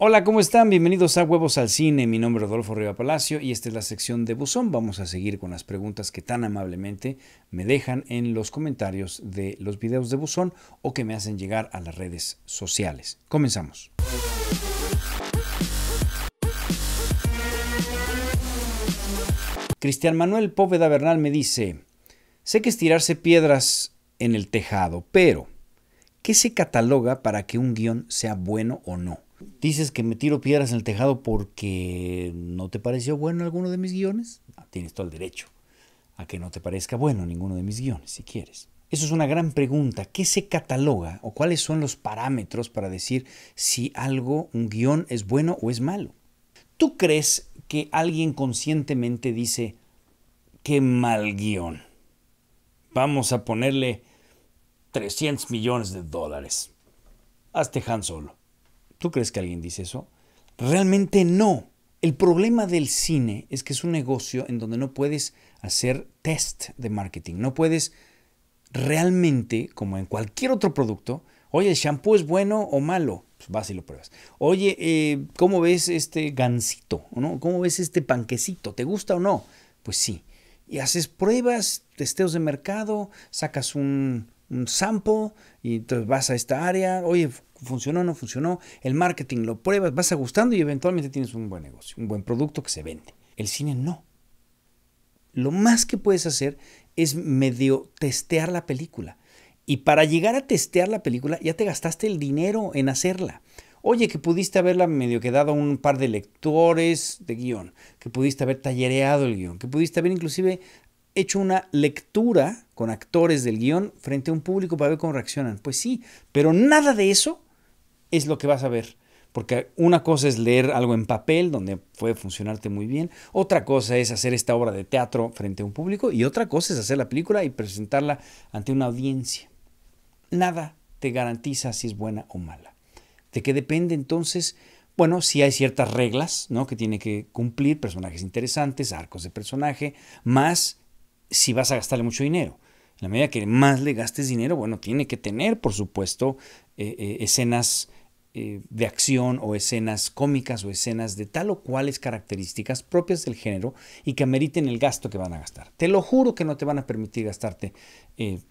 Hola, ¿cómo están? Bienvenidos a Huevos al Cine. Mi nombre es Rodolfo Riva Palacio y esta es la sección de Buzón. Vamos a seguir con las preguntas que tan amablemente me dejan en los comentarios de los videos de Buzón o que me hacen llegar a las redes sociales. Comenzamos. Cristian Manuel Póveda Bernal me dice, sé que estirarse piedras en el tejado, pero ¿qué se cataloga para que un guión sea bueno o no? Dices que me tiro piedras en el tejado porque no te pareció bueno alguno de mis guiones. Ah, tienes todo el derecho a que no te parezca bueno ninguno de mis guiones, si quieres. Eso es una gran pregunta. ¿Qué se cataloga o cuáles son los parámetros para decir si algo, un guión, es bueno o es malo? ¿Tú crees que alguien conscientemente dice, qué mal guión? Vamos a ponerle 300 millones de dólares. Hazte Han Solo. ¿Tú crees que alguien dice eso? Realmente no. El problema del cine es que es un negocio en donde no puedes hacer test de marketing, no puedes realmente, como en cualquier otro producto, oye, el shampoo es bueno o malo, pues vas y lo pruebas. Oye, eh, ¿cómo ves este gansito? ¿no? ¿Cómo ves este panquecito? ¿Te gusta o no? Pues sí. Y haces pruebas, testeos de mercado, sacas un, un sample y entonces vas a esta área, oye, funcionó o no funcionó, el marketing lo pruebas, vas ajustando y eventualmente tienes un buen negocio, un buen producto que se vende. El cine no. Lo más que puedes hacer es medio testear la película. Y para llegar a testear la película ya te gastaste el dinero en hacerla. Oye, que pudiste haberla medio quedado a un par de lectores de guión, que pudiste haber tallereado el guión, que pudiste haber inclusive hecho una lectura con actores del guión frente a un público para ver cómo reaccionan. Pues sí, pero nada de eso es lo que vas a ver. Porque una cosa es leer algo en papel, donde puede funcionarte muy bien. Otra cosa es hacer esta obra de teatro frente a un público. Y otra cosa es hacer la película y presentarla ante una audiencia. Nada te garantiza si es buena o mala. ¿De qué depende entonces? Bueno, si hay ciertas reglas ¿no? que tiene que cumplir, personajes interesantes, arcos de personaje, más si vas a gastarle mucho dinero. En la medida que más le gastes dinero, bueno, tiene que tener, por supuesto, eh, eh, escenas eh, de acción o escenas cómicas o escenas de tal o cuales características propias del género y que ameriten el gasto que van a gastar. Te lo juro que no te van a permitir gastarte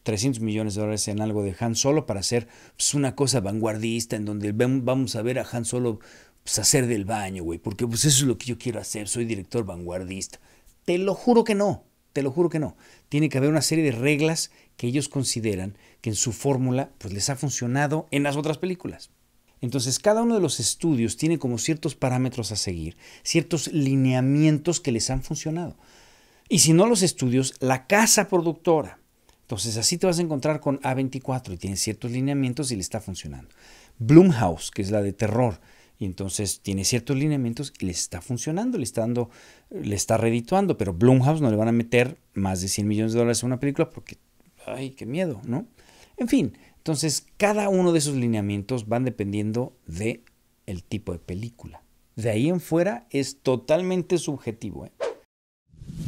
300 eh, millones de dólares en algo de Han Solo para hacer pues, una cosa vanguardista en donde vamos a ver a Han Solo pues, hacer del baño, güey, porque pues, eso es lo que yo quiero hacer, soy director vanguardista. Te lo juro que no, te lo juro que no. Tiene que haber una serie de reglas que ellos consideran que en su fórmula pues les ha funcionado en las otras películas. Entonces, cada uno de los estudios tiene como ciertos parámetros a seguir, ciertos lineamientos que les han funcionado. Y si no los estudios, la casa productora. Entonces, así te vas a encontrar con A24 y tiene ciertos lineamientos y le está funcionando. Bloomhouse, que es la de terror, y entonces tiene ciertos lineamientos y le está funcionando, le está dando, le está redituando, pero Bloomhouse no le van a meter más de 100 millones de dólares a una película porque, ay, qué miedo, ¿no? En fin, entonces, cada uno de esos lineamientos van dependiendo de el tipo de película. De ahí en fuera es totalmente subjetivo. ¿eh?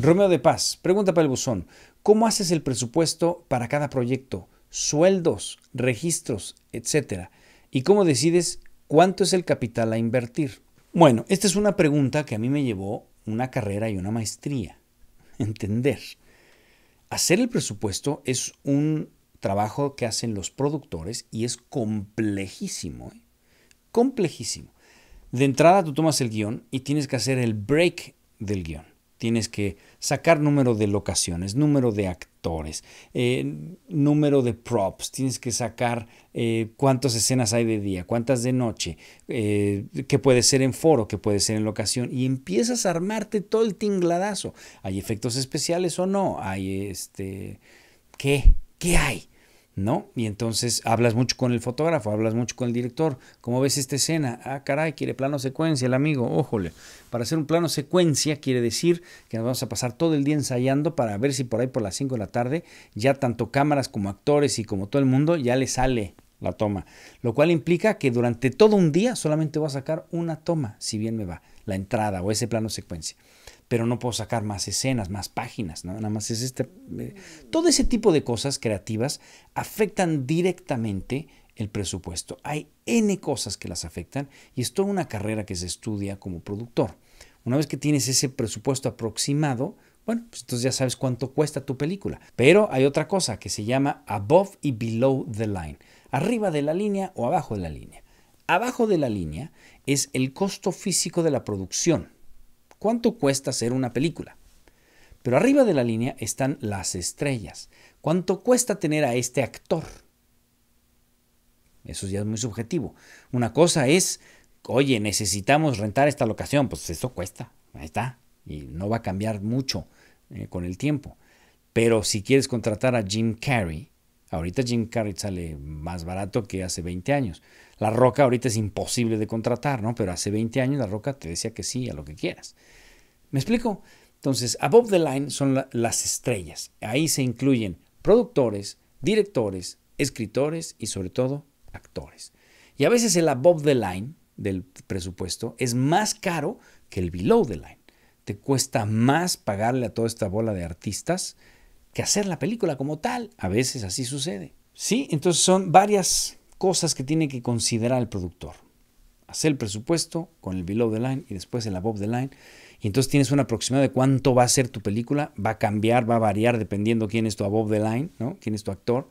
Romeo de Paz, pregunta para el buzón. ¿Cómo haces el presupuesto para cada proyecto? Sueldos, registros, etcétera. ¿Y cómo decides cuánto es el capital a invertir? Bueno, esta es una pregunta que a mí me llevó una carrera y una maestría. Entender. Hacer el presupuesto es un trabajo que hacen los productores y es complejísimo, ¿eh? complejísimo. De entrada tú tomas el guión y tienes que hacer el break del guión. Tienes que sacar número de locaciones, número de actores, eh, número de props, tienes que sacar eh, cuántas escenas hay de día, cuántas de noche, que puede ser en foro, que puede ser en locación, y empiezas a armarte todo el tingladazo. ¿Hay efectos especiales o no? ¿Hay este... ¿Qué? ¿Qué hay? ¿no? Y entonces hablas mucho con el fotógrafo, hablas mucho con el director, ¿cómo ves esta escena? Ah, caray, quiere plano secuencia el amigo, ójole. Para hacer un plano secuencia quiere decir que nos vamos a pasar todo el día ensayando para ver si por ahí por las 5 de la tarde ya tanto cámaras como actores y como todo el mundo ya le sale la toma, lo cual implica que durante todo un día solamente voy a sacar una toma, si bien me va, la entrada o ese plano secuencia. Pero no puedo sacar más escenas, más páginas, nada más es este... Eh, todo ese tipo de cosas creativas afectan directamente el presupuesto. Hay N cosas que las afectan y es toda una carrera que se estudia como productor. Una vez que tienes ese presupuesto aproximado, bueno, pues entonces ya sabes cuánto cuesta tu película. Pero hay otra cosa que se llama above y below the line arriba de la línea o abajo de la línea. Abajo de la línea es el costo físico de la producción. ¿Cuánto cuesta hacer una película? Pero arriba de la línea están las estrellas. ¿Cuánto cuesta tener a este actor? Eso ya es muy subjetivo. Una cosa es, oye, necesitamos rentar esta locación, pues eso cuesta, ahí está, y no va a cambiar mucho eh, con el tiempo. Pero si quieres contratar a Jim Carrey, Ahorita Jim Carrey sale más barato que hace 20 años. La Roca ahorita es imposible de contratar, ¿no? Pero hace 20 años La Roca te decía que sí a lo que quieras. ¿Me explico? Entonces, above the line son las estrellas. Ahí se incluyen productores, directores, escritores y sobre todo actores. Y a veces el above the line del presupuesto es más caro que el below the line. Te cuesta más pagarle a toda esta bola de artistas que hacer la película como tal. A veces así sucede. Sí, entonces son varias cosas que tiene que considerar el productor. Hacer el presupuesto con el below the line y después el above the line. Y entonces tienes una aproximación de cuánto va a ser tu película. Va a cambiar, va a variar dependiendo quién es tu above the line, ¿no? quién es tu actor.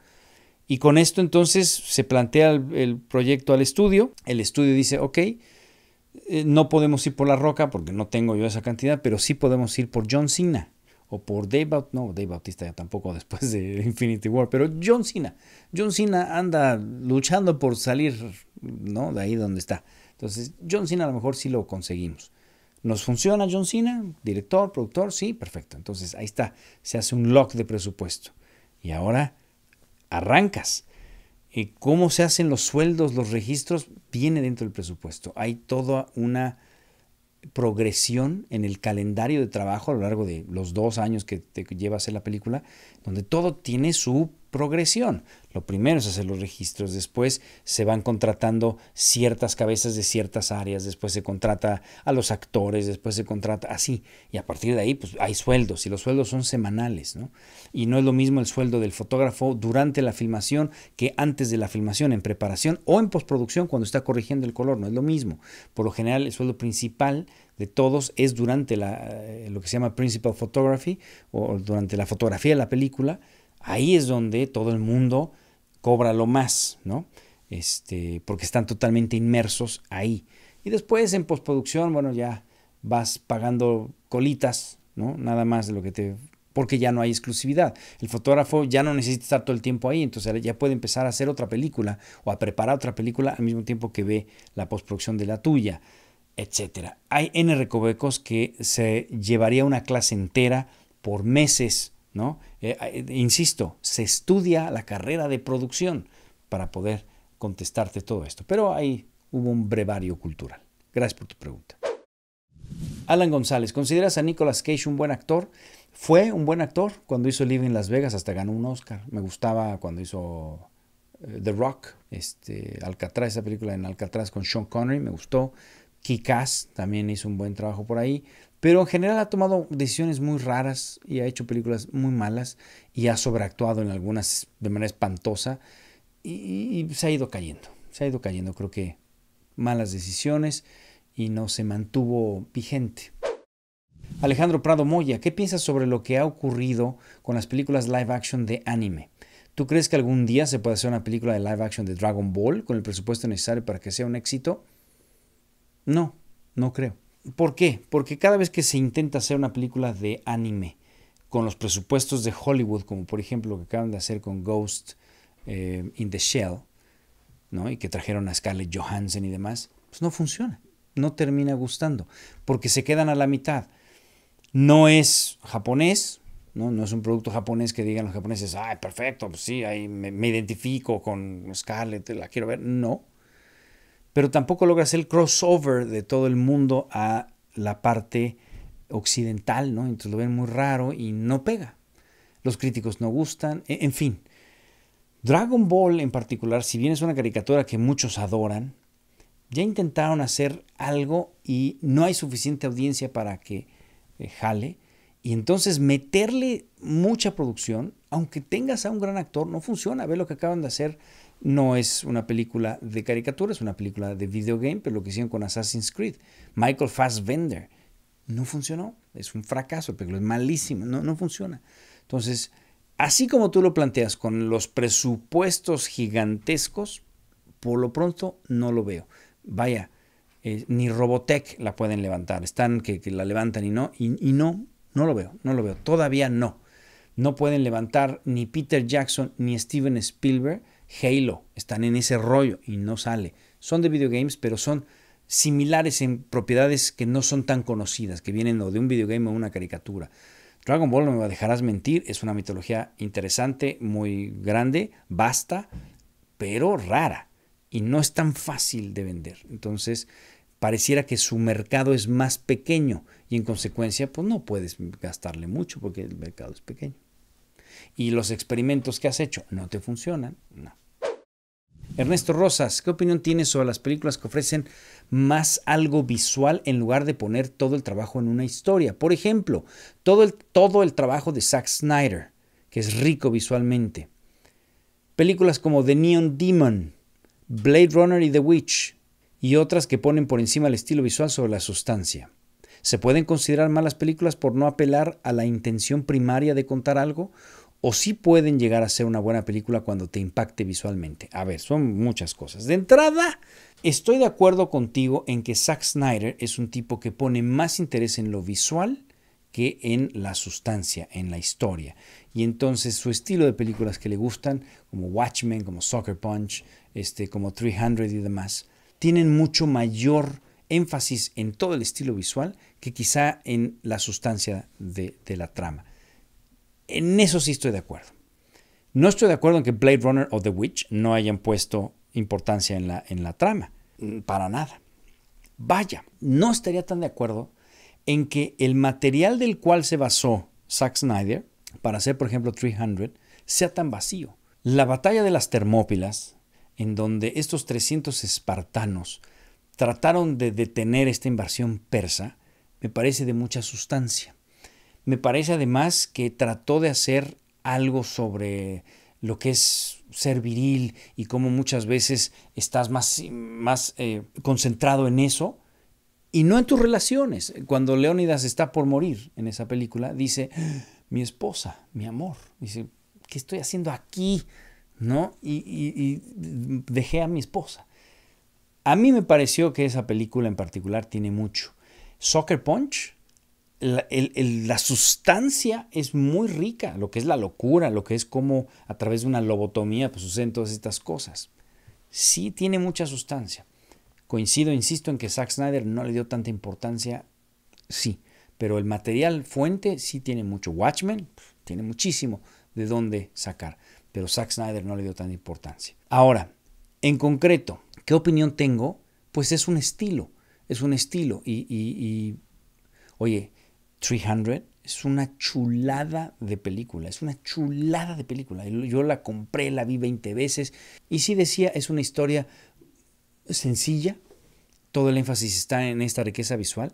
Y con esto entonces se plantea el, el proyecto al estudio. El estudio dice, ok, eh, no podemos ir por La Roca porque no tengo yo esa cantidad, pero sí podemos ir por John Cena o por Dave Bautista, no, Dave Bautista ya tampoco después de Infinity War, pero John Cena. John Cena anda luchando por salir, ¿no? De ahí donde está. Entonces, John Cena a lo mejor sí lo conseguimos. ¿Nos funciona John Cena? ¿Director, productor? Sí, perfecto. Entonces, ahí está. Se hace un lock de presupuesto. Y ahora arrancas. ¿Y cómo se hacen los sueldos, los registros? Viene dentro del presupuesto. Hay toda una progresión en el calendario de trabajo a lo largo de los dos años que te lleva a hacer la película, donde todo tiene su progresión. Lo primero es hacer los registros, después se van contratando ciertas cabezas de ciertas áreas, después se contrata a los actores, después se contrata así, y a partir de ahí pues hay sueldos y los sueldos son semanales, ¿no? Y no es lo mismo el sueldo del fotógrafo durante la filmación que antes de la filmación, en preparación o en postproducción cuando está corrigiendo el color, no es lo mismo. Por lo general el sueldo principal de todos es durante la, eh, lo que se llama principal photography o durante la fotografía de la película ahí es donde todo el mundo cobra lo más, ¿no? Este, porque están totalmente inmersos ahí. Y después en postproducción, bueno, ya vas pagando colitas, ¿no? Nada más de lo que te... porque ya no hay exclusividad. El fotógrafo ya no necesita estar todo el tiempo ahí, entonces ya puede empezar a hacer otra película o a preparar otra película al mismo tiempo que ve la postproducción de la tuya, etcétera. Hay N recovecos que se llevaría una clase entera por meses eh, eh, insisto, se estudia la carrera de producción para poder contestarte todo esto, pero ahí hubo un brevario cultural. Gracias por tu pregunta. Alan González, ¿consideras a Nicolas Cage un buen actor? Fue un buen actor cuando hizo Live in Las Vegas, hasta ganó un Oscar. Me gustaba cuando hizo eh, The Rock, este, Alcatraz, esa película en Alcatraz con Sean Connery, me gustó. Cass también hizo un buen trabajo por ahí. Pero en general ha tomado decisiones muy raras y ha hecho películas muy malas y ha sobreactuado en algunas de manera espantosa y, se ha ido cayendo, se ha ido cayendo, creo que malas decisiones y no se mantuvo vigente. Alejandro Prado Moya, ¿qué piensas sobre lo que ha ocurrido con las películas live action de anime? ¿Tú crees que algún día se puede hacer una película de live action de Dragon Ball con el presupuesto necesario para que sea un éxito? No, no creo. ¿Por qué? Porque cada vez que se intenta hacer una película de anime con los presupuestos de Hollywood, como por ejemplo lo que acaban de hacer con Ghost eh, in the Shell, ¿no? y que trajeron a Scarlett Johansson y demás, pues no funciona, no termina gustando, porque se quedan a la mitad. No es japonés, no, no es un producto japonés que digan los japoneses, ay, perfecto, pues sí, ahí me identifico con Scarlett, la quiero ver. No, pero tampoco logra hacer el crossover de todo el mundo a la parte occidental, ¿no? Entonces lo ven muy raro y no pega. Los críticos no gustan, e-, en fin. Dragon Ball en particular, si bien es una caricatura que muchos adoran, ya intentaron hacer algo y no hay suficiente audiencia para que eh, jale. Y entonces meterle mucha producción, aunque tengas a un gran actor, no funciona. Ve lo que acaban de hacer no es una película de caricatura, es una película de videogame, pero lo que hicieron con Assassin's Creed. Michael Fassbender no funcionó, es un fracaso, pero es malísimo, no, funciona. Entonces, así como tú lo planteas, con los presupuestos gigantescos, por lo pronto no lo veo. Vaya, eh, ni Robotech la pueden levantar. Están que, la levantan y no, y, no, no lo veo, no lo veo. Todavía no. No pueden levantar ni Peter Jackson ni Steven Spielberg Halo, están en ese rollo y no sale. Son de videogames, pero son similares en propiedades que no son tan conocidas, que vienen de un videogame o una caricatura. Dragon Ball, no me dejarás mentir, es una mitología interesante, muy grande, basta, pero rara. Y no es tan fácil de vender. Entonces, pareciera que su mercado es más pequeño y en consecuencia, pues no puedes gastarle mucho porque el mercado es pequeño y los experimentos que has hecho no te funcionan, no. Ernesto Rosas, ¿qué opinión tienes sobre las películas que ofrecen más algo visual en lugar de poner todo el trabajo en una historia? Por ejemplo, todo el, todo el trabajo de Zack Snyder, que es rico visualmente. Películas como The Neon Demon, Blade Runner y The Witch, y otras que ponen por encima el estilo visual sobre la sustancia. ¿Se pueden considerar malas películas por no apelar a la intención primaria de contar algo? o sí pueden llegar a ser una buena película cuando te impacte visualmente. A ver, son muchas cosas. De entrada, estoy de acuerdo contigo en que Zack Snyder es un tipo que pone más interés en lo visual que en la sustancia, en la historia. Y entonces su estilo de películas que le gustan, como Watchmen, como Soccer Punch, este, como 300 y demás, tienen mucho mayor énfasis en todo el estilo visual que quizá en la sustancia de la trama. En eso sí estoy de acuerdo. No estoy de acuerdo en que Blade Runner o The Witch no hayan puesto importancia en la, en la trama. Mm. Para nada. Vaya, no estaría tan de acuerdo en que el material del cual se basó Zack Snyder para hacer, por ejemplo, 300, sea tan vacío. La batalla de las Termópilas, en donde estos 300 espartanos trataron de detener esta invasión persa, me parece de mucha sustancia. Me parece además que trató de hacer algo sobre lo que es ser viril y cómo muchas veces estás más, más eh, concentrado en eso y no en tus relaciones. Cuando Leónidas está por morir en esa película, dice, ¡Ah! mi esposa, mi amor, dice, ¿qué estoy haciendo aquí? ¿No? Y, y dejé a mi esposa. A mí me pareció que esa película en particular tiene mucho. Soccer Punch la, la, sustancia es muy rica, lo que es la locura, lo que es como a través de una lobotomía pues, suceden todas estas cosas. Sí tiene mucha sustancia. Coincido, insisto, en que Zack Snyder no le dio tanta importancia, sí, pero el material fuente sí tiene mucho. Watchmen tiene muchísimo de dónde sacar, pero Zack Snyder no le dio tanta importancia. Ahora, en concreto, ¿qué opinión tengo? Pues es un estilo, es un estilo y, y oye, 300 es una chulada de película, es una chulada de película. Yo la compré, la vi 20 veces y sí decía, es una historia sencilla, todo el énfasis está en esta riqueza visual,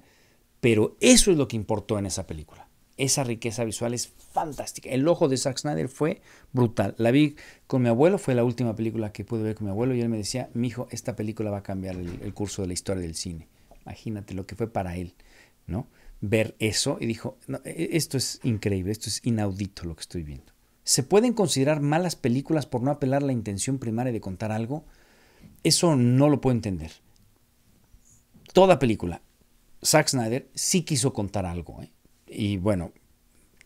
pero eso es lo que importó en esa película. Esa riqueza visual es fantástica. El ojo de Zack Snyder fue brutal. La vi con mi abuelo, fue la última película que pude ver con mi abuelo y él me decía, mi hijo, esta película va a cambiar el, el curso de la historia del cine. Imagínate lo que fue para él, ¿no? ver eso y dijo, e, e, esto es increíble, esto es inaudito lo que estoy viendo. ¿Se pueden considerar malas películas por no apelar a la intención primaria de contar algo? Eso no lo puedo entender. Toda película, Zack Snyder sí quiso contar algo. ¿eh? Y bueno,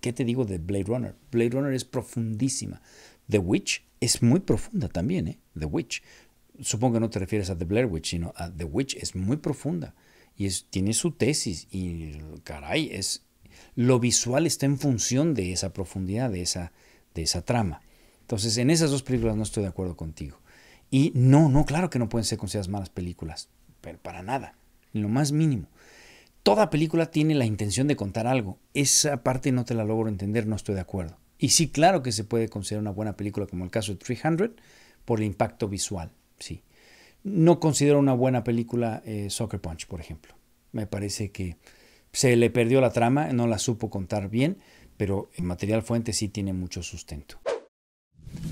¿qué te digo de Blade Runner? Blade Runner es profundísima. The Witch es muy profunda también, ¿eh? The Witch. Supongo que no te refieres a The Blair Witch, sino a The Witch es muy profunda y tiene su tesis y caray, es, lo visual está en función de esa profundidad, de esa, de esa trama. Entonces, en esas dos películas no estoy de acuerdo contigo. Y no, no, claro que no pueden ser consideradas malas películas, pero para nada, en lo más mínimo. Toda película tiene la intención de contar algo. Esa parte no te la logro entender, no estoy de acuerdo. Y sí, claro que se puede considerar una buena película como el caso de 300 por el impacto visual, sí. No considero una buena película eh, Soccer Punch, por ejemplo. Me parece que se le perdió la trama, no la supo contar bien, pero el material fuente sí tiene mucho sustento.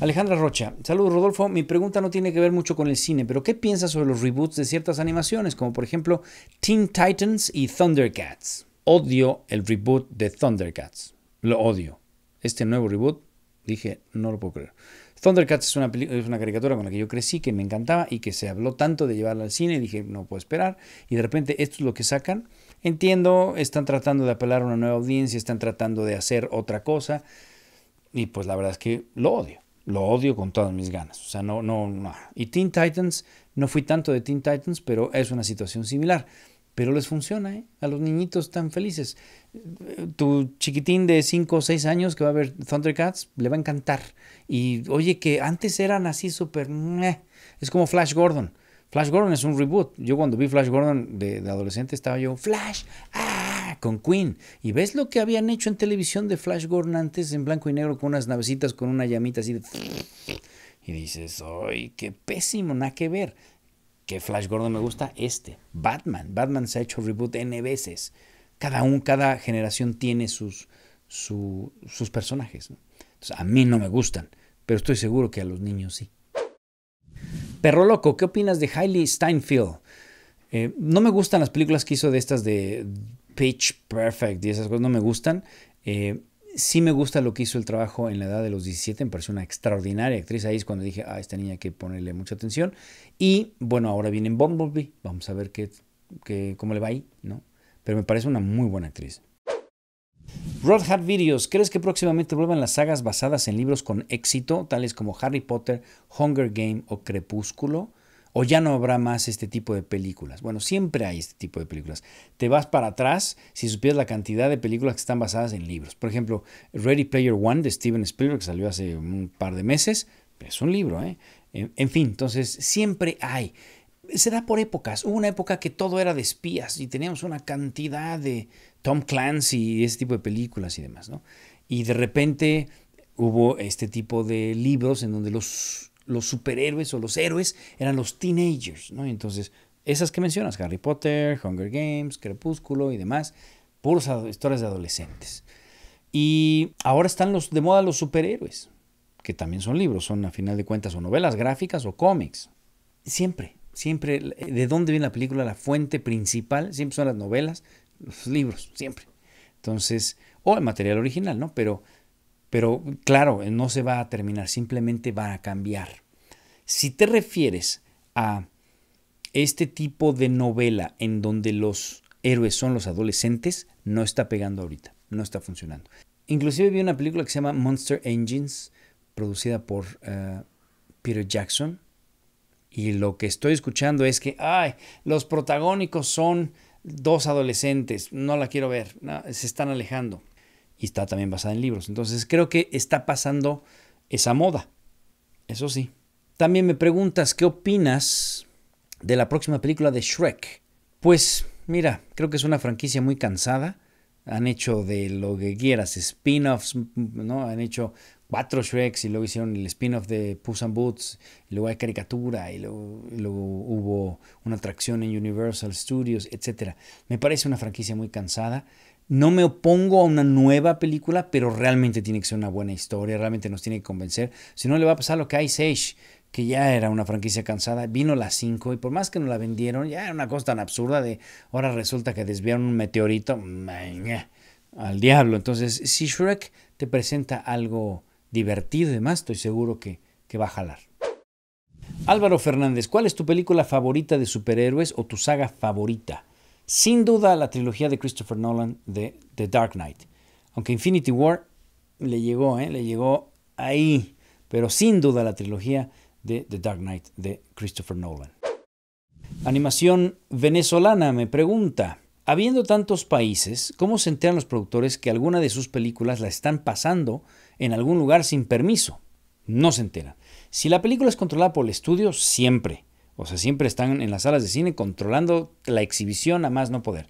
Alejandra Rocha, saludos Rodolfo, mi pregunta no tiene que ver mucho con el cine, pero ¿qué piensas sobre los reboots de ciertas animaciones, como por ejemplo Teen Titans y Thundercats? Odio el reboot de Thundercats, lo odio. Este nuevo reboot, dije, no lo puedo creer. Thundercats es una, es una caricatura con la que yo crecí, que me encantaba y que se habló tanto de llevarla al cine. Dije, no puedo esperar. Y de repente esto es lo que sacan. Entiendo, están tratando de apelar a una nueva audiencia, están tratando de hacer otra cosa. Y pues la verdad es que lo odio. Lo odio con todas mis ganas. O sea, no, no, no. Y Teen Titans, no fui tanto de Teen Titans, pero es una situación similar pero les funciona, ¿eh? A los niñitos tan felices. Tu chiquitín de 5 o 6 años que va a ver Thundercats le va a encantar. Y oye, que antes eran así súper. Es como Flash Gordon. Flash Gordon es un reboot. Yo cuando vi Flash Gordon de, adolescente estaba yo, Flash, ah, con Queen. Y ves lo que habían hecho en televisión de Flash Gordon antes en blanco y negro con unas navecitas con una llamita así de... Y dices, ¡ay, qué pésimo! Nada que ver. ¿Qué Flash Gordon me gusta? Este. Batman. Batman se ha hecho reboot N veces. Cada, un, cada generación tiene sus, sus personajes. a mí no me gustan, pero estoy seguro que a los niños sí. Perro loco, ¿qué opinas de Hailey Steinfeld? Eh, no me gustan las películas que hizo de estas de Pitch Perfect y esas cosas, no me gustan. Eh, sí me gusta lo que hizo el trabajo en la edad de los 17, me pareció una extraordinaria actriz. Ahí es cuando dije, ah, esta niña hay que ponerle mucha atención. Y bueno, ahora viene Bumblebee, vamos a ver cómo le va ahí, ¿no? Pero me parece una muy buena actriz. Rod Videos, ¿crees que próximamente vuelvan las sagas basadas en libros con éxito, tales como Harry Potter, Hunger Game o Crepúsculo? o ya no habrá más este tipo de películas. Bueno, siempre hay este tipo de películas. Te vas para atrás si supieras la cantidad de películas que están basadas en libros. Por ejemplo, Ready Player One de Steven Spielberg, que salió hace un par de meses, es un libro, ¿eh? En fin, entonces siempre hay. Se da por épocas. Hubo una época que todo era de espías y teníamos una cantidad de Tom Clancy y ese tipo de películas y demás, ¿no? Y de repente hubo este tipo de libros en donde los los superhéroes o los héroes eran los teenagers, ¿no? Entonces, esas que mencionas, Harry Potter, Hunger Games, Crepúsculo y demás, puras historias de adolescentes. Y ahora están de moda los superhéroes, que también son libros, son a final de cuentas o novelas gráficas o cómics. Siempre, siempre, ¿de dónde viene la película? La fuente principal siempre son las novelas, los libros, siempre. Entonces, o el material original, ¿no? Pero pero claro, no se va a terminar, simplemente va a cambiar. Si te refieres a este tipo de novela en donde los héroes son los adolescentes, no está pegando ahorita, no está funcionando. Inclusive vi una película que se llama Monster Engines, producida por eh, Peter Jackson. Y lo que estoy escuchando es que, ay, los protagónicos son dos adolescentes, no la quiero ver, se están alejando y está también basada en libros. Entonces creo que está pasando esa moda. Eso sí. También me preguntas qué opinas de la próxima película de Shrek. Pues mira, creo que es una franquicia muy cansada. Han hecho de lo que quieras, spin-offs, ¿no? Han hecho cuatro Shreks y luego hicieron el spin-off de Puss and Boots, luego hay caricatura y luego, y luego hubo una atracción en Universal Studios, etc. Me parece una franquicia muy cansada no me opongo a una nueva película, pero realmente tiene que ser una buena historia, realmente nos tiene que convencer. Si no, le va a pasar lo que Ice Age, que ya era una franquicia cansada, vino la 5 y por más que no la vendieron, ya era una cosa tan absurda de ahora resulta que desviaron un meteorito al diablo. Entonces, si Shrek te presenta algo divertido y demás, estoy seguro que va a jalar. Álvaro Fernández, ¿cuál es tu película favorita de superhéroes o tu saga favorita? sin duda la trilogía de Christopher Nolan de The Dark Knight. Aunque Infinity War le llegó, ¿eh? le llegó ahí, pero sin duda la trilogía de The Dark Knight de Christopher Nolan. Animación venezolana me pregunta, habiendo tantos países, ¿cómo se enteran los productores que alguna de sus películas la están pasando en algún lugar sin permiso? No se enteran. Si la película es controlada por el estudio, siempre. O sea, siempre están en las salas de cine controlando la exhibición a más no poder.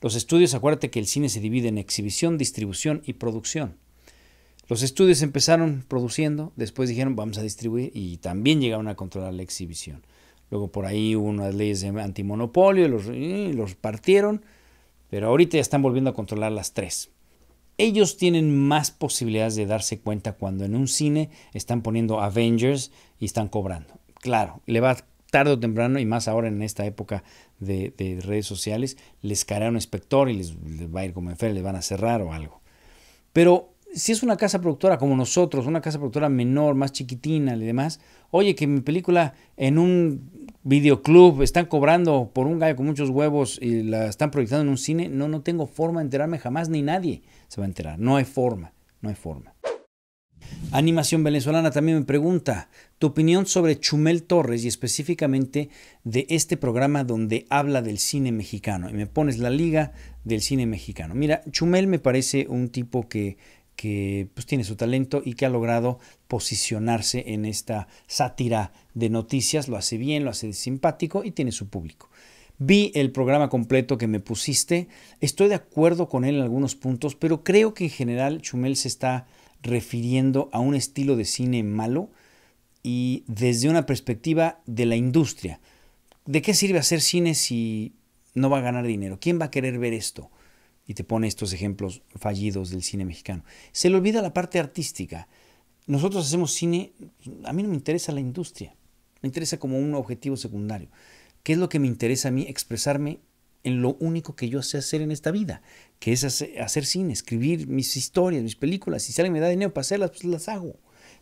Los estudios, acuérdate que el cine se divide en exhibición, distribución y producción. Los estudios empezaron produciendo, después dijeron vamos a distribuir y también llegaron a controlar la exhibición. Luego por ahí hubo unas leyes de antimonopolio, los, los partieron, pero ahorita ya están volviendo a controlar las tres. Ellos tienen más posibilidades de darse cuenta cuando en un cine están poniendo Avengers y están cobrando. Claro, le va a tarde o temprano, y más ahora en esta época de, redes sociales, les caerá un inspector y les, va a ir como enfermo, les van a cerrar o algo. Pero si es una casa productora como nosotros, una casa productora menor, más chiquitina y demás, oye, que mi película en un videoclub están cobrando por un gallo con muchos huevos y la están proyectando en un cine, no, no tengo forma de enterarme jamás, ni nadie se va a enterar. No hay forma, no hay forma. Animación Venezolana también me pregunta tu opinión sobre Chumel Torres y específicamente de este programa donde habla del cine mexicano. Y me pones la liga del cine mexicano. Mira, Chumel me parece un tipo que, que pues, tiene su talento y que ha logrado posicionarse en esta sátira de noticias. Lo hace bien, lo hace simpático y tiene su público. Vi el programa completo que me pusiste. Estoy de acuerdo con él en algunos puntos, pero creo que en general Chumel se está refiriendo a un estilo de cine malo y desde una perspectiva de la industria. ¿De qué sirve hacer cine si no va a ganar dinero? ¿Quién va a querer ver esto? Y te pone estos ejemplos fallidos del cine mexicano. Se le olvida la parte artística. Nosotros hacemos cine, a mí no me interesa la industria, me interesa como un objetivo secundario. ¿Qué es lo que me interesa a mí? Expresarme en lo único que yo sé hacer en esta vida, que es hacer, cine, escribir mis historias, mis películas. Si alguien me da dinero para hacerlas, pues las hago.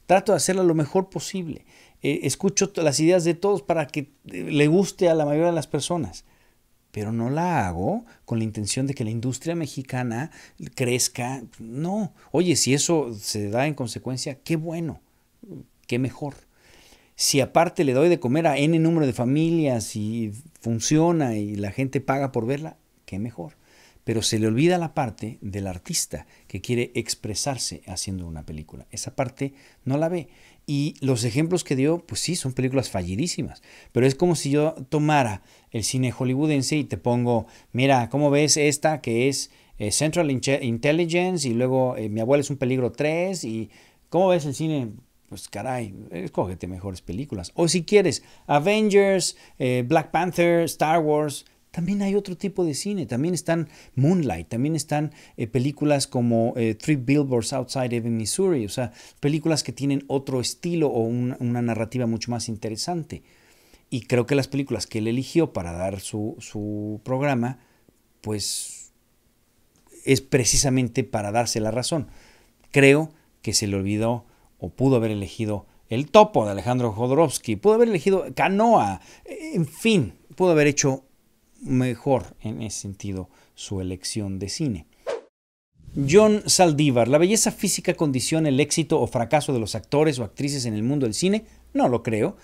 Trato de hacerlas lo mejor posible. Eh, escucho las ideas de todos para que eh, le guste a la mayoría de las personas pero no la hago con la intención de que la industria mexicana crezca. No, oye, si eso se da en consecuencia, qué bueno, qué mejor. Si aparte le doy de comer a N número de familias y funciona y la gente paga por verla, qué mejor. Pero se le olvida la parte del artista que quiere expresarse haciendo una película. Esa parte no la ve. Y los ejemplos que dio, pues sí, son películas fallidísimas. Pero es como si yo tomara el cine hollywoodense y te pongo, mira, ¿cómo ves esta que es eh, Central Intelligence y luego eh, Mi abuela es un peligro 3 y ¿cómo ves el cine pues caray, escógete mejores películas. O si quieres, Avengers, eh, Black Panther, Star Wars. También hay otro tipo de cine, también están Moonlight, también están eh, películas como eh, Three Billboards Outside Ebbing, Missouri, o sea, películas que tienen otro estilo o una narrativa mucho más interesante. Y creo que las películas que él eligió para dar su, su programa, pues es precisamente para darse la razón. Creo que se le olvidó o pudo haber elegido El Topo de Alejandro Jodorowsky, pudo haber elegido Canoa, en fin, pudo haber hecho mejor en ese sentido su elección de cine. John Saldívar, ¿la belleza física condiciona el éxito o fracaso de los actores o actrices en el mundo del cine? No lo creo,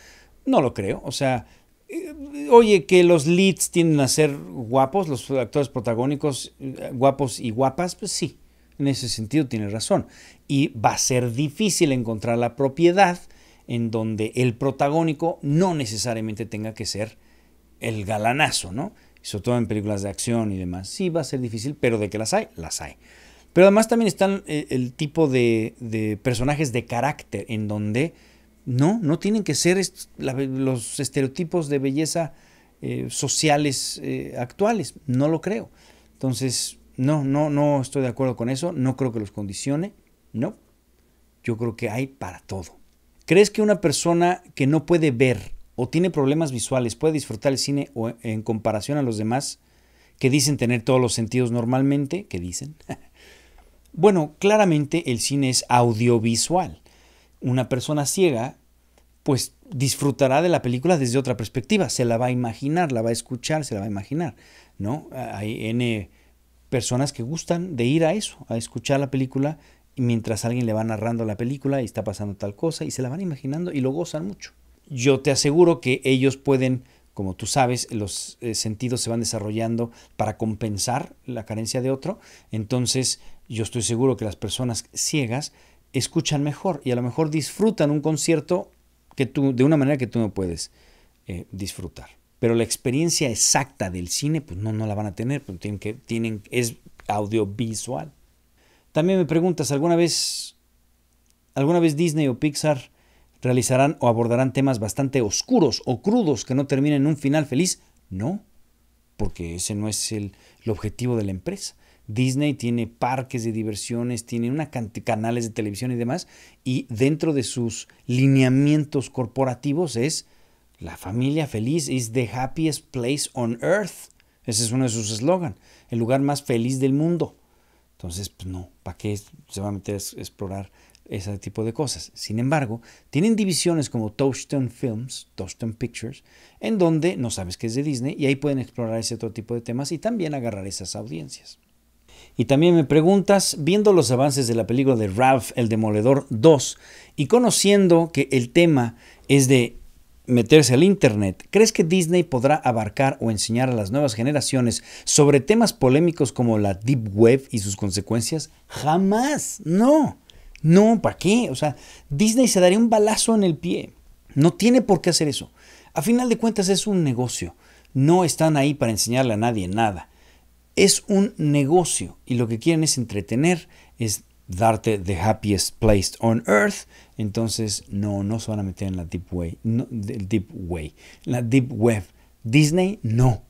no lo creo. O sea, eh, oye, que los leads tienden a ser guapos, los actores protagónicos eh, guapos y guapas, pues sí, en ese sentido tiene razón. Y va a ser difícil encontrar la propiedad en donde el protagónico no necesariamente tenga que ser el galanazo, ¿no? Sobre todo en películas de acción y demás. Sí, va a ser difícil, pero de que las hay, las hay. Pero además también están eh, el, tipo de, de, personajes de carácter en donde no, no tienen que ser los estereotipos de belleza eh, sociales eh, actuales. No lo creo. Entonces, no, no, no estoy de acuerdo con eso. No creo que los condicione. No. Yo creo que hay para todo. ¿Crees que una persona que no puede ver o tiene problemas visuales puede disfrutar el cine o en comparación a los demás que dicen tener todos los sentidos normalmente? ¿Qué dicen? bueno, claramente el cine es audiovisual. Una persona ciega pues disfrutará de la película desde otra perspectiva, se la va a imaginar, la va a escuchar, se la va a imaginar, ¿no? Hay N personas que gustan de ir a eso, a escuchar la película mientras alguien le va narrando la película y está pasando tal cosa y se la van imaginando y lo gozan mucho. Yo te aseguro que ellos pueden, como tú sabes, los eh, sentidos se van desarrollando para compensar la carencia de otro, entonces yo estoy seguro que las personas ciegas escuchan mejor y a lo mejor disfrutan un concierto que tú, de una manera que tú no puedes eh, disfrutar pero la experiencia exacta del cine, pues no, no la van a tener, pues, tienen que, tienen, es audiovisual. También me preguntas, ¿alguna vez, alguna vez Disney o Pixar realizarán o abordarán temas bastante oscuros o crudos que no terminen en un final feliz? No, porque ese no es el, objetivo de la empresa. Disney tiene parques de diversiones, tiene una canales de televisión y demás, y dentro de sus lineamientos corporativos es la familia feliz is the happiest place on earth. Ese es uno de sus eslogans. El lugar más feliz del mundo. Entonces, pues no, ¿para qué se va a meter a explorar ese tipo de cosas? Sin embargo, tienen divisiones como Touchstone Films, Touchstone Pictures, en donde no sabes que es de Disney y ahí pueden explorar ese otro tipo de temas y también agarrar esas audiencias. Y también me preguntas, viendo los avances de la película de Ralph el Demoledor 2 y conociendo que el tema es de meterse al Internet, ¿crees que Disney podrá abarcar o enseñar a las nuevas generaciones sobre temas polémicos como la Deep Web y sus consecuencias? Jamás, no. No, ¿para qué? O sea, Disney se daría un balazo en el pie. No tiene por qué hacer eso. A final de cuentas es un negocio. No están ahí para enseñarle a nadie nada. Es un negocio y lo que quieren es entretener, es darte The Happiest Place on Earth, entonces no, no se van a meter en la Deep Way, no, deep way la Deep Web. Disney, no.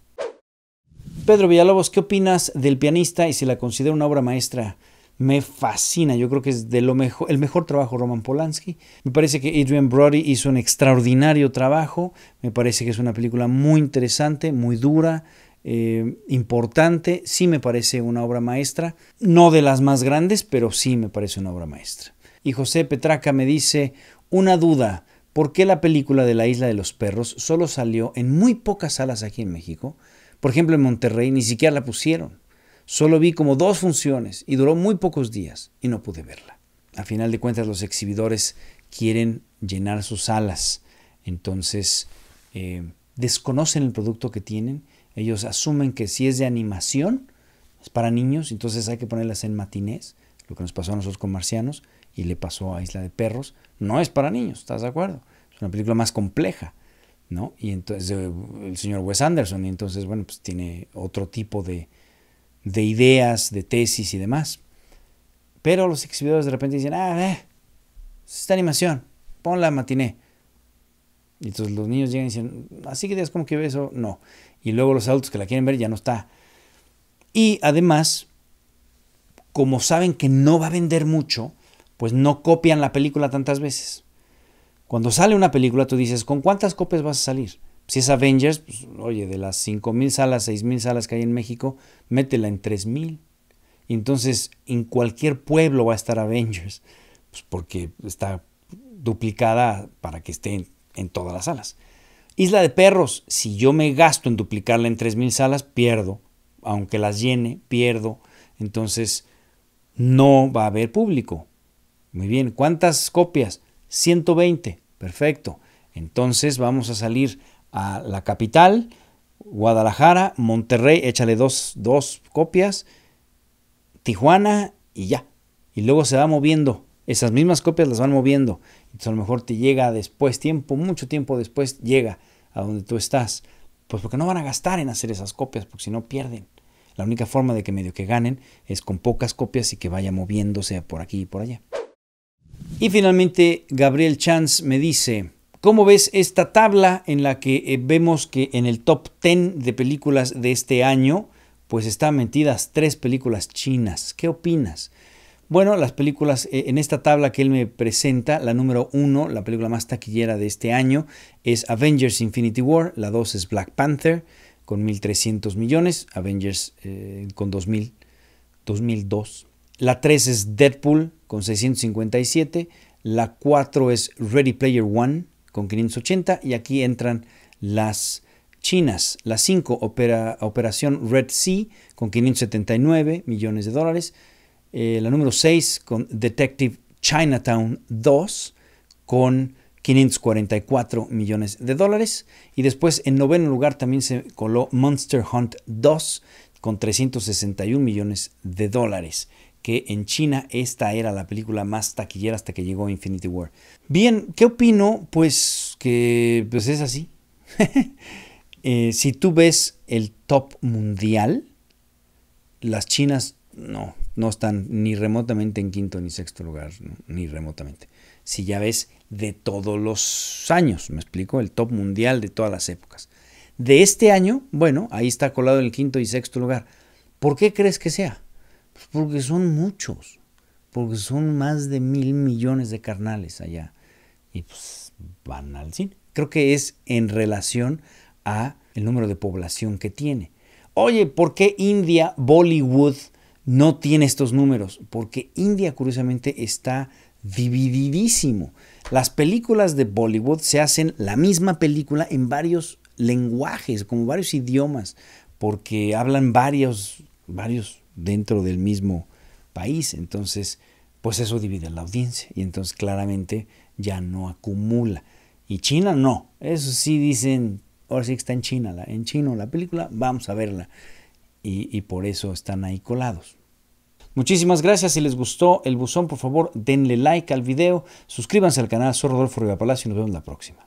Pedro Villalobos, ¿qué opinas del pianista y si la considero una obra maestra? me fascina. Yo creo que es de lo mejor, el mejor trabajo Roman Polanski. Me parece que Adrian Brody hizo un extraordinario trabajo. Me parece que es una película muy interesante, muy dura, eh, importante, sí me parece una obra maestra, no de las más grandes, pero sí me parece una obra maestra. Y José Petraca me dice, una duda, ¿por qué la película de la isla de los perros solo salió en muy pocas salas aquí en México? Por ejemplo, en Monterrey ni siquiera la pusieron. Solo vi como dos funciones y duró muy pocos días y no pude verla. A final de cuentas, los exhibidores quieren llenar sus salas. Entonces, eh, desconocen el producto que tienen ellos asumen que si es de animación, es para niños, entonces hay que ponerlas en matinés, lo que nos pasó a nosotros con Marcianos y le pasó a Isla de Perros. No es para niños, ¿estás de acuerdo? Es una película más compleja, ¿no? Y entonces eh, el señor Wes Anderson, y entonces, bueno, pues tiene otro tipo de, ideas, de tesis y demás. Pero los exhibidores de repente dicen, ah, eh, es esta animación, ponla matiné. Y entonces los niños llegan y dicen, así que es como que ve eso, no. Y luego los adultos que la quieren ver ya no está. Y además, como saben que no va a vender mucho, pues no copian la película tantas veces. Cuando sale una película, tú dices, ¿con cuántas copias vas a salir? Si es Avengers, pues, oye, de las 5.000 salas, 6.000 salas que hay en México, métela en 3.000. Y entonces en cualquier pueblo va a estar Avengers, pues, porque está duplicada para que esté en todas las salas. Isla de perros, si yo me gasto en duplicarla en 3.000 salas, pierdo. Aunque las llene, pierdo. Entonces, no va a haber público. Muy bien, ¿cuántas copias? 120, perfecto. Entonces vamos a salir a la capital, Guadalajara, Monterrey, échale dos, dos copias, Tijuana y ya. Y luego se va moviendo. Esas mismas copias las van moviendo. Entonces a lo mejor te llega después, tiempo, mucho tiempo después, llega a donde tú estás. Pues porque no van a gastar en hacer esas copias, porque si no pierden. La única forma de que medio que ganen es con pocas copias y que vaya moviéndose por aquí y por allá. Y finalmente Gabriel Chance me dice, ¿cómo ves esta tabla en la que eh, vemos que en el top 10 de películas de este año, pues están metidas tres películas chinas? ¿Qué opinas? Bueno, las películas eh, en esta tabla que él me presenta, la número uno, la película más taquillera de este año, es Avengers Infinity War, la 2 es Black Panther con 1.300 millones, Avengers eh, con 2.000, 2002. La 3 es Deadpool con 657, la 4 es Ready Player One con 580 y aquí entran las chinas. La 5, Operación Red Sea, con 579 millones de dólares. Eh, la número 6 con Detective Chinatown 2 con 544 millones de dólares. Y después en noveno lugar también se coló Monster Hunt 2 con 361 millones de dólares que en China esta era la película más taquillera hasta que llegó Infinity War. Bien, ¿qué opino? Pues que pues es así. Eh, si tú ves el top mundial, las chinas no, no están ni remotamente en quinto ni sexto lugar, ni remotamente. Si ya ves de todos los años, me explico, el top mundial de todas las épocas. De este año, bueno, ahí está colado el quinto y sexto lugar. ¿Por qué crees que sea? Pues porque son muchos, porque son más de mil millones de carnales allá. Y pues van al cine. Creo que es en relación a el número de población que tiene. Oye, ¿por qué India, Bollywood, no tiene estos números, porque India curiosamente está divididísimo. Las películas de Bollywood se hacen la misma película en varios lenguajes, como varios idiomas, porque hablan varios, varios dentro del mismo país. Entonces, pues eso divide a la audiencia y entonces claramente ya no acumula. Y China no, eso sí dicen, ahora sí que está en China, en chino la película, vamos a verla y, por eso están ahí colados. Muchísimas gracias. Si les gustó el buzón, por favor, denle like al video, suscríbanse al canal. Soy Rodolfo Palacio y nos vemos la próxima.